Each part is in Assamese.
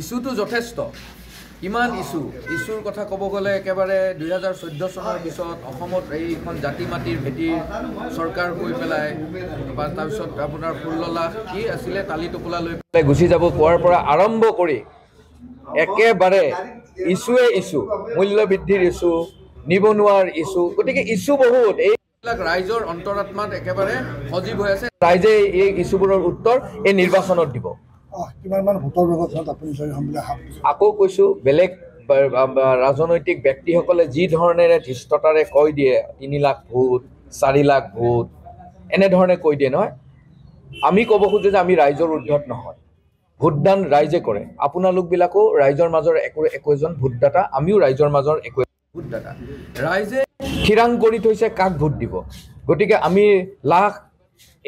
ইছ্যুটো যথেষ্ট ইমান ইছ্যু ইছ্যুৰ কথা ক'ব গ'লে একেবাৰে দুহেজাৰ চৈধ্য চনৰ পিছত অসমত এইখন জাতি মাটিৰ ভেটিৰ চৰকাৰ হৈ পেলাই বা তাৰপিছত আপোনাৰ ষোল্ল লাখ কি আছিলে তালি টোপোলা লৈ পেলাই গুচি যাব পোৱাৰ পৰা আৰম্ভ কৰি একেবাৰে ইছ্যুৱে ইছ্যু মূল্য বৃদ্ধিৰ ইছ্যু নিবনুৱাৰ ইছ্যু গতিকে ইছ্যু বহুত এইবিলাক ৰাইজৰ অন্তৰাত্মাত একেবাৰে সজীৱ হৈ আছে ৰাইজে এই ইছ্যুবোৰৰ উত্তৰ এই নিৰ্বাচনত দিব আকৌ কৈছোঁ বেলেগ ৰাজনৈতিক ব্যক্তিসকলে যি ধৰণেৰে ধৃষ্টতাৰে কৈ দিয়ে তিনি লাখ ভোট চাৰি লাখ ভোট এনেধৰণে কৈ দিয়ে নহয় আমি ক'ব খোজোঁ যে আমি ৰাইজৰ ঊৰ্ধত নহয় ভোটদান ৰাইজে কৰে আপোনালোকবিলাকো ৰাইজৰ মাজৰ একো একো এজন ভোটদাতা আমিও ৰাইজৰ মাজৰ একো ভোটদাতা ৰাইজে থিৰাং কৰি থৈছে কাক ভোট দিব গতিকে আমি লাখ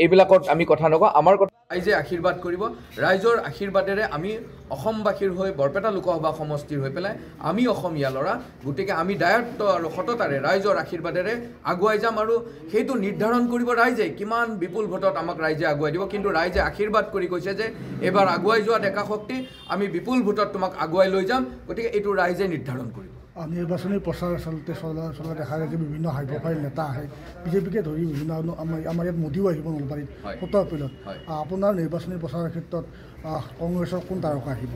এইবিলাকত আমি কথা নকওঁ আমাৰ কথা ৰাইজে আশীৰ্বাদ কৰিব ৰাইজৰ আশীৰ্বাদেৰে আমি অসমবাসীৰ হৈ বৰপেটা লোকসভা সমষ্টিৰ হৈ পেলাই আমি অসমীয়া ল'ৰা গতিকে আমি দায়িত্ব আৰু সততাৰে ৰাইজৰ আশীৰ্বাদেৰে আগুৱাই যাম আৰু সেইটো নিৰ্ধাৰণ কৰিব ৰাইজে কিমান বিপুল ভোটত আমাক ৰাইজে আগুৱাই দিব কিন্তু ৰাইজে আশীৰ্বাদ কৰি কৈছে যে এইবাৰ আগুৱাই যোৱা ডেকা শক্তি আমি বিপুল ভোটত তোমাক আগুৱাই লৈ যাম গতিকে এইটো ৰাইজে নিৰ্ধাৰণ কৰিব নিৰ্বাচনী প্ৰচাৰ আচলতে চলা চলা দেখা যায় যে বিভিন্ন হাই প্ৰফাইল নেতা আহে বিজেপিকে ধৰি বিভিন্ন আমাৰ আমাৰ ইয়াত মোদীও আহিব নলবাৰীত সোতৰ এপ্ৰিলত আপোনাৰ নিৰ্বাচনী প্ৰচাৰৰ ক্ষেত্ৰত কংগ্ৰেছৰ কোন তাৰকা আহিব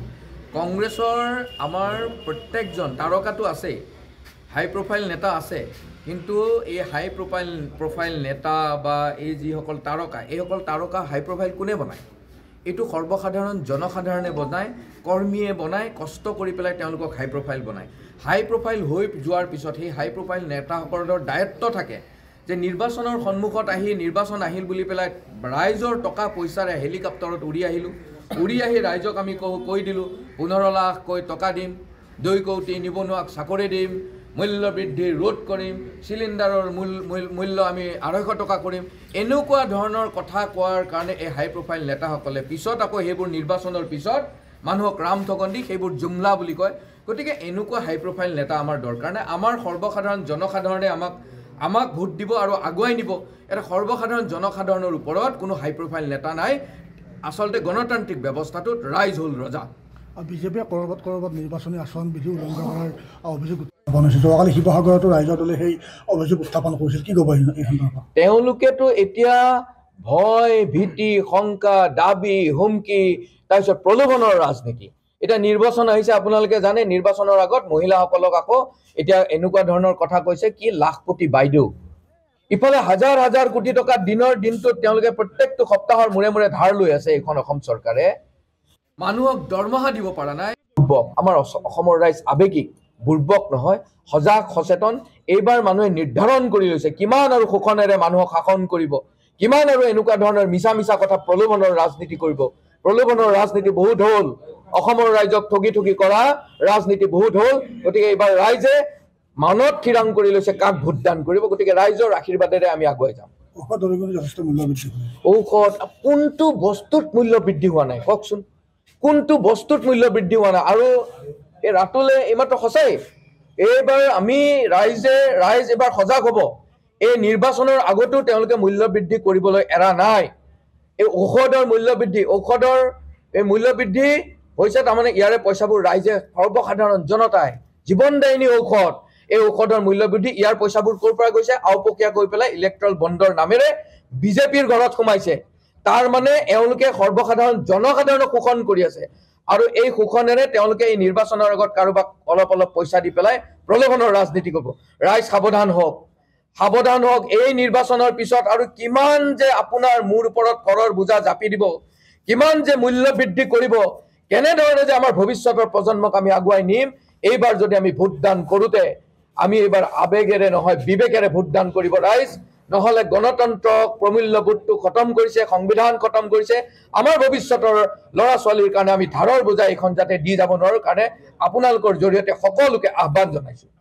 কংগ্ৰেছৰ আমাৰ প্ৰত্যেকজন তাৰকাটো আছেই হাই প্ৰফাইল নেতা আছে কিন্তু এই হাই প্ৰফাইল প্ৰফাইল নেতা বা এই যিসকল তাৰকা এইসকল তাৰকা হাই প্ৰফাইল কোনে বনায় এইটো সৰ্বসাধাৰণ জনসাধাৰণে বনায় কৰ্মীয়ে বনায় কষ্ট কৰি পেলাই তেওঁলোকক হাই প্ৰফাইল বনায় হাই প্ৰফাইল হৈ যোৱাৰ পিছত সেই হাই প্ৰফাইল নেতাসকলৰ দায়িত্ব থাকে যে নিৰ্বাচনৰ সন্মুখত আহি নিৰ্বাচন আহিল বুলি পেলাই ৰাইজৰ টকা পইচাৰে হেলিকপ্টাৰত উৰি আহিলোঁ উৰি আহি ৰাইজক আমি কওঁ কৈ দিলোঁ পোন্ধৰ লাখকৈ টকা দিম দৈ কৌটি নিবনুৱাক চাকৰি দিম মূল্য বৃদ্ধি ৰোধ কৰিম চিলিণ্ডাৰৰ মূল মূল্য আমি আঢ়ৈশ টকা কৰিম এনেকুৱা ধৰণৰ কথা কোৱাৰ কাৰণে এই হাই প্ৰফাইল নেতাসকলে পিছত আকৌ সেইবোৰ নিৰ্বাচনৰ পিছত মানুহক ৰাম থকন দি সেইবোৰ জুমলা বুলি কয় গতিকে এনেকুৱা হাই প্ৰফাইল নেতা আমাৰ দৰকাৰ নাই আমাৰ সৰ্বসাধাৰণ জনসাধাৰণে আমাক আমাক ভোট দিব আৰু আগুৱাই নিব এটা সৰ্বসাধাৰণ জনসাধাৰণৰ ওপৰত কোনো হাই প্ৰফাইল নেতা নাই আচলতে গণতান্ত্ৰিক ব্যৱস্থাটোত ৰাইজ হ'ল ৰজা বিজেপিয়ে ক'ৰবাত ক'ৰবাত নিৰ্বাচনী আচৰণ বিধি উলংঘা কৰাৰ অভিযোগ যোৱাকালি শিৱসাগৰতো ৰাইজৰ দলে সেই অভিযোগ উত্থাপন কৰিছিল কি ক'ব তেওঁলোকেতো এতিয়া ভয় ভীতি শংকা দাবী হুমকি তাৰপিছত প্ৰলোভনৰ ৰাজনীতি এতিয়া নিৰ্বাচন আহিছে আপোনালোকে জানে নিৰ্বাচনৰ আগত মহিলাসকলক আকৌ এতিয়া এনেকুৱা ধৰণৰ কথা কৈছে কি লাখপতি বাইদেউ ইফালে হাজাৰ হাজাৰ কোটি টকা দিনৰ দিনটোত তেওঁলোকে প্ৰত্যেকটো সপ্তাহৰ মূৰে মূৰে ধাৰ লৈ আছে এইখন অসম চৰকাৰে মানুহক দৰমহা দিব পৰা নাই আমাৰ অসমৰ ৰাইজ আৱেগিক বুৰ্বক নহয় সজাগ সচেতন এইবাৰ মানুহে নিৰ্ধাৰণ কৰি লৈছে কিমান আৰু শোষণেৰে মানুহক শাসন কৰিব কিমান আৰু এনেকুৱা ধৰণৰ মিছা মিছা কথা প্ৰলোভনৰ ৰাজনীতি কৰিব প্ৰলোভনৰ ৰাজনীতি বহুত হ'ল অসমৰ ৰাইজক ঠগি ঠগি কৰা ৰাজনীতি বহুত হ'ল গতিকে এইবাৰ ৰাইজে মানত থিৰাং কৰি লৈছে কাক ভোটদান কৰিব গতিকে ৰাইজৰ আশীৰ্বাদেৰে আমি আগুৱাই যাম ঔষধ কোনটো বস্তুত মূল্য বৃদ্ধি হোৱা নাই কওকচোন কোনটো বস্তুত মূল্য বৃদ্ধি হোৱা নাই আৰু এই ৰাতুলে এইমাত্ৰ সঁচাই এইবাৰ আমি ৰাইজে ৰাইজ এইবাৰ সজাগ হ'ব এই নিৰ্বাচনৰ আগতো তেওঁলোকে মূল্য বৃদ্ধি কৰিবলৈ এৰা নাই এই ঔষধৰ মূল্য বৃদ্ধি ঔষধৰ এই মূল্য বৃদ্ধি হৈছে তাৰমানে ইয়াৰে পইচাবোৰ ৰাইজে সৰ্বসাধাৰণ জনতাই জীৱন জীৱনদায়িনী ঔষধ এই ঔষধৰ মূল্য বৃদ্ধি ইয়াৰ পইচাবোৰ ক'ৰ পৰা গৈছে আওপকীয়া গৈ পেলাই ইলেক্ট্ৰেল বণ্ডৰ নামেৰে বিজেপিৰ ঘৰত সোমাইছে তাৰমানে এওঁলোকে সৰ্বসাধাৰণ জনসাধাৰণক শোষণ কৰি আছে আৰু এই শোষণেৰে তেওঁলোকে এই নিৰ্বাচনৰ আগত কাৰোবাক অলপ অলপ পইচা দি পেলাই প্ৰলোভনৰ ৰাজনীতি কৰিব ৰাইজ সাৱধান হওক সাৱধান হওক এই নিৰ্বাচনৰ পিছত আৰু কিমান যে আপোনাৰ মোৰ ওপৰত কৰৰ বোজা জাপি দিব কিমান যে মূল্য বৃদ্ধি কৰিব কেনেধৰণে যে আমাৰ ভৱিষ্যতৰ প্ৰজন্মক আমি আগুৱাই নিম এইবাৰ যদি আমি ভোটদান কৰোঁতে আমি এইবাৰ আৱেগেৰে নহয় বিবেকেৰে ভোটদান কৰিব ৰাইজ নহলে গণতন্ত্ৰ প্ৰমূল্যবোধটো খতম কৰিছে সংবিধান খতম কৰিছে আমাৰ ভৱিষ্যতৰ ল'ৰা ছোৱালীৰ কাৰণে আমি ধাৰৰ বোজা এইখন যাতে দি যাব নোৱাৰোঁ কাৰণে আপোনালোকৰ জৰিয়তে সকলোকে আহ্বান জনাইছোঁ